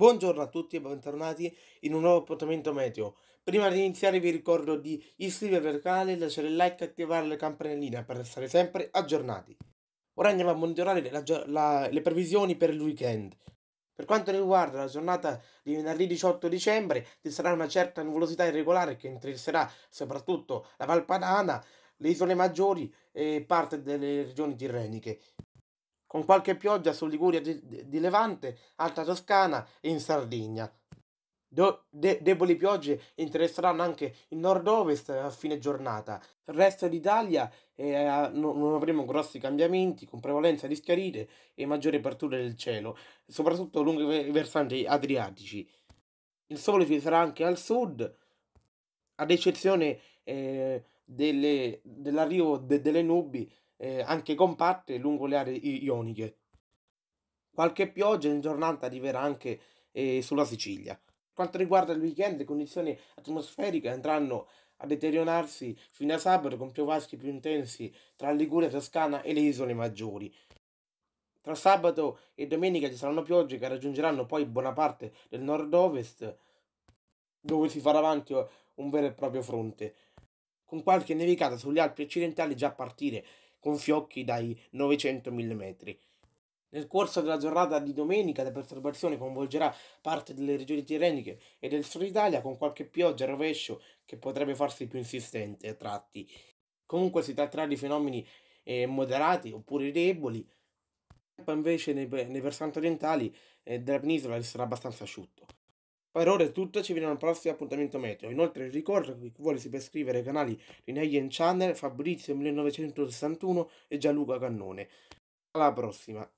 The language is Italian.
Buongiorno a tutti e bentornati in un nuovo appuntamento meteo. Prima di iniziare vi ricordo di iscrivervi al canale, lasciare il like e attivare la campanellina per restare sempre aggiornati. Ora andiamo a monitorare la, la, le previsioni per il weekend. Per quanto riguarda la giornata di venerdì 18 dicembre, ci sarà una certa nuvolosità irregolare che interesserà soprattutto la Valpadana, le isole maggiori e parte delle regioni tirreniche con qualche pioggia su Liguria di, di Levante, Alta Toscana e in Sardegna. Do, de, deboli piogge interesseranno anche il nord-ovest a fine giornata. Il resto d'Italia eh, non, non, avremo grossi cambiamenti, con prevalenza di schiarite e maggiore apertura del cielo, soprattutto lungo i versanti adriatici. Il sole ci sarà anche al sud, ad eccezione eh, delle, dell'arrivo de, delle nubi eh, anche compatte lungo le aree ioniche. Qualche pioggia in giornata arriverà anche eh, sulla Sicilia. Quanto riguarda il weekend, le condizioni atmosferiche andranno a deteriorarsi fino a sabato con piovaschi più intensi tra Liguria, Toscana e le isole maggiori. Tra sabato e domenica ci saranno piogge che raggiungeranno poi buona parte del nord-ovest, dove si farà avanti oh, un vero e proprio fronte, con qualche nevicata sugli Alpi occidentali già a partire con fiocchi dai 900 mm. Nel corso della giornata di domenica la perturbazione coinvolgerà parte delle regioni tirreniche e del sud Italia con qualche pioggia a rovescio che potrebbe farsi più insistente a tratti. Comunque si tratterà di fenomeni eh, moderati oppure deboli, invece nei, nei versanti orientali eh, della penisola sarà abbastanza asciutto. Per ora è tutto, ci vediamo al prossimo appuntamento meteo. Inoltre ricordo che chi vuole si può iscrivere ai canali Rinelli Channel, Fabrizio 1961 e Gianluca Cannone. Alla prossima!